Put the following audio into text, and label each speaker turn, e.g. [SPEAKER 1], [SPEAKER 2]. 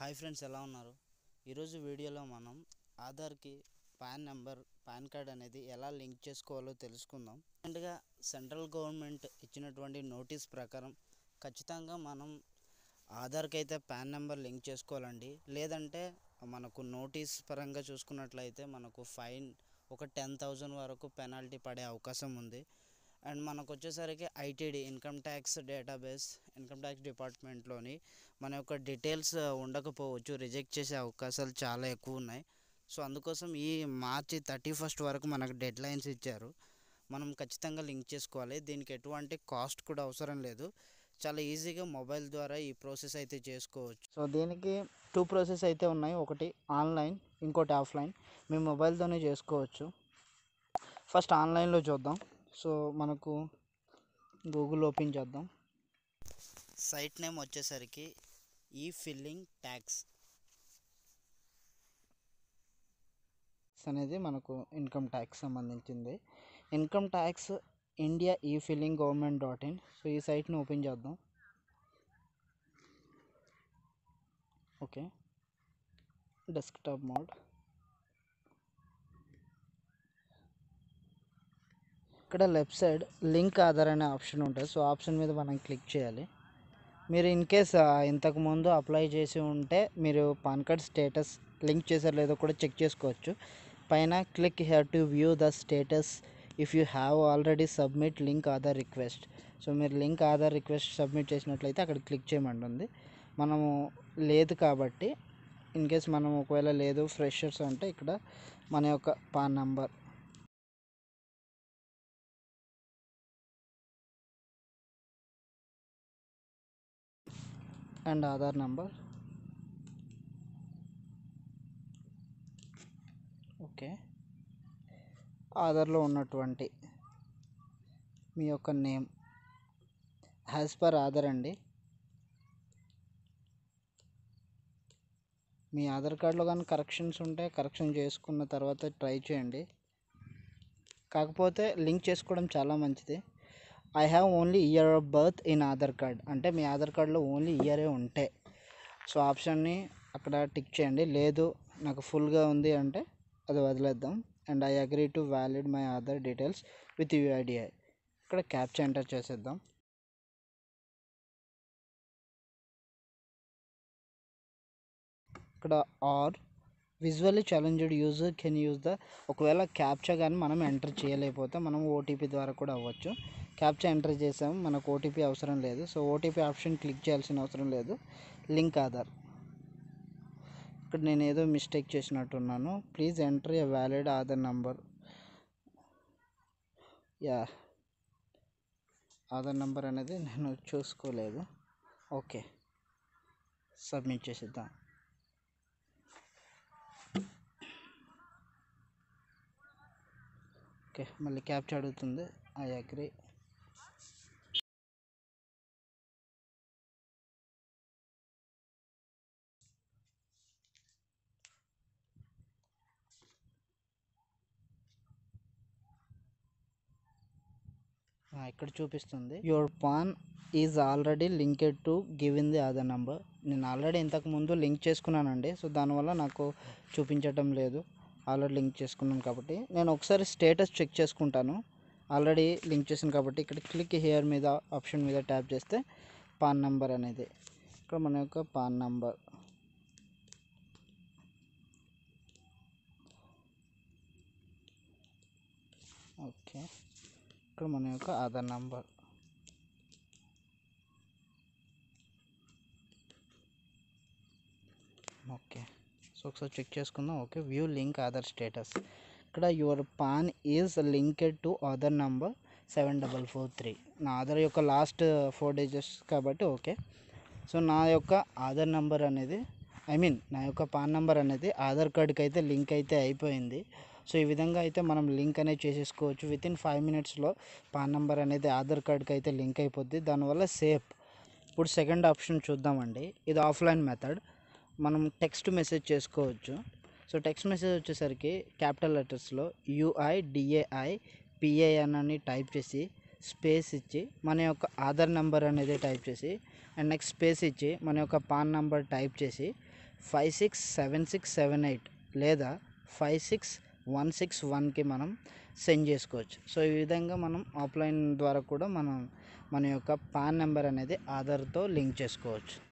[SPEAKER 1] hi friends ఎలా ఉన్నారు ఈరోజు వీడియోలో మనం ఆధార్కి పాన్ నెంబర్ పాన్ కార్డ్ అనేది ఎలా లింక్ చేసుకోవాలో తెలుసుకుందాం రెండుగా సెంట్రల్ గవర్నమెంట్ ఇచ్చినటువంటి నోటీస్ ప్రకారం ఖచ్చితంగా మనం ఆధార్కి అయితే పాన్ నెంబర్ లింక్ చేసుకోవాలండి లేదంటే మనకు నోటీస్ పరంగా చూసుకున్నట్లయితే మనకు ఫైన్ ఒక టెన్ థౌజండ్ వరకు పెనాల్టీ పడే అవకాశం ఉంది అండ్ మనకు వచ్చేసరికి ITD income tax database income tax డిపార్ట్మెంట్లోని మన యొక్క డీటెయిల్స్ ఉండకపోవచ్చు రిజెక్ట్ చేసే అవకాశాలు చాలా ఎక్కువ ఉన్నాయి సో అందుకోసం ఈ మార్చి థర్టీ ఫస్ట్ వరకు మనకు డెడ్ లైన్స్ ఇచ్చారు మనం ఖచ్చితంగా లింక్ చేసుకోవాలి దీనికి ఎటువంటి కాస్ట్ కూడా అవసరం లేదు చాలా ఈజీగా మొబైల్ ద్వారా ఈ ప్రాసెస్ అయితే చేసుకోవచ్చు సో దీనికి టూ ప్రాసెస్ అయితే ఉన్నాయి ఒకటి ఆన్లైన్ ఇంకోటి ఆఫ్లైన్ మీ మొబైల్తోనే చేసుకోవచ్చు ఫస్ట్ ఆన్లైన్లో చూద్దాం సో మనకు గూగుల్ ఓపెన్ చేద్దాం సైట్ నేమ్ వచ్చేసరికి ఈ ఫిల్లింగ్ ట్యాక్స్ అనేది మనకు ఇన్కమ్ ట్యాక్స్ సంబంధించింది income tax India e filing government dot in so ఈ సైట్ని ఓపెన్ చేద్దాం ఓకే డెస్క్టాప్ మోడ్ ఇక్కడ లెఫ్ట్ సైడ్ లింక్ ఆధార్ అనే ఆప్షన్ ఉంటుంది సో ఆప్షన్ మీద మనం క్లిక్ చేయాలి మీరు ఇన్ కేస్ ఇంతకుముందు అప్లై చేసి ఉంటే మీరు పాన్ కార్డ్ స్టేటస్ లింక్ చేశారు లేదో కూడా చెక్ చేసుకోవచ్చు పైన click have to view the status if you have already submit link Aadhaar request so మీరు లింక్ ఆధార్ రిక్వెస్ట్ సబ్మిట్ చేసినట్లయితే అక్కడ క్లిక్ చేయమంటుంది మనము లేదు కాబట్టి ఇన్ కేస్ మనం ఒకవేళ లేదు ఫ్రెషర్స్ అంటే ఇక్కడ మన యొక్క PAN number and Aadhaar number okay ఆధార్లో ఉన్నటువంటి మీ యొక్క నేమ్ యాజ్ పర్ ఆధార్ అండి మీ ఆధార్ కార్డులో కానీ కరెక్షన్స్ ఉంటే కరెక్షన్ చేసుకున్న తర్వాత ట్రై చేయండి కాకపోతే లింక్ చేసుకోవడం చాలా మంచిది I have only year of birth in Aadhaar card అంటే మీ ఆధార్ కార్డ్లో ఓన్లీ ఇయరే ఉంటాయి సో ఆప్షన్ని అక్కడ టిక్ చేయండి లేదు నాకు ఫుల్గా ఉంది అంటే అది వదిలేద్దాం and I agree to valid my Aadhaar details with IDI ఇక్కడ క్యాప్చా ఎంటర్ చేసేద్దాం ఇక్కడ or visually challenged user can use the ఒకవేళ క్యాప్చర్ కానీ మనం ఎంటర్ చేయలేకపోతే మనం ఓటీపీ ద్వారా కూడా అవ్వచ్చు క్యాప్చా ఎంటర్ చేసాము మనకు ఓటీపీ అవసరం లేదు సో ఓటీపీ ఆప్షన్ క్లిక్ చేయాల్సిన అవసరం లేదు లింక్ ఆధార్ ఇక్కడ నేను ఏదో మిస్టేక్ చేసినట్టున్నాను please enter a valid Aadhaar number yeah Aadhaar number అనేది నేను చూసుకోలేదు ఓకే సబ్మిట్ చేసిద్దాం ఓకే మళ్ళీ క్యాప్చర్ అడుగుతుంది ఐ అగ్రీ ఇక్కడ చూపిస్తుంది your PAN is already linked to give in the other number నేను ఆల్రెడీ ఇంతకు ముందు లింక్ చేసుకున్నానండి సో దానివల్ల నాకు చూపించటం లేదు ఆల్రెడీ లింక్ చేసుకున్నాను కాబట్టి నేను ఒకసారి స్టేటస్ చెక్ చేసుకుంటాను ఆల్రెడీ లింక్ చేసాను కాబట్టి ఇక్కడ క్లిక్ హియర్ మీద ఆప్షన్ మీద ట్యాప్ చేస్తే పాన్ నెంబర్ అనేది ఇక్కడ మన యొక్క పాన్ నెంబర్ ఓకే ఇక్కడ మన యొక్క ఆధార్ నంబర్ ఓకే సో ఒకసారి చెక్ చేసుకుందాం okay view link Aadhaar status ఇక్కడ your PAN is linked to Aadhaar number seven double four three నా ఆధార్ యొక్క లాస్ట్ ఫోర్ డేజెస్ కాబట్టి ఓకే సో నా యొక్క ఆధార్ నంబర్ అనేది ఐ మీన్ నా యొక్క పాన్ నంబర్ అనేది ఆధార్ కార్డ్కి అయితే లింక్ అయితే అయిపోయింది సో ఈ విధంగా అయితే మనం లింక్ అనేది చేసేసుకోవచ్చు విత్ ఇన్ ఫైవ్ మినిట్స్లో పాన్ నెంబర్ అనేది ఆధార్ కార్డ్కి అయితే లింక్ అయిపోద్ది దానివల్ల సేఫ్ ఇప్పుడు సెకండ్ ఆప్షన్ చూద్దామండి ఇది ఆఫ్లైన్ మెథడ్ మనం టెక్స్ట్ మెసేజ్ చేసుకోవచ్చు సో టెక్స్ట్ మెసేజ్ వచ్చేసరికి క్యాపిటల్ లెటర్స్లో యుఐ డిఏఐ పిఏఎన్ అని టైప్ చేసి స్పేస్ ఇచ్చి మన యొక్క ఆధార్ నెంబర్ అనేది టైప్ చేసి అండ్ నెక్స్ట్ స్పేస్ ఇచ్చి మన యొక్క పాన్ నెంబర్ టైప్ చేసి five six seven six seven eight లేదా ఫైవ్ సిక్స్ వన్ సిక్స్ వన్కి మనం సెండ్ చేసుకోవచ్చు సో ఈ విధంగా మనం ఆఫ్లైన్ ద్వారా కూడా మనం మన యొక్క పాన్ నెంబర్ అనేది ఆధార్తో లింక్ చేసుకోవచ్చు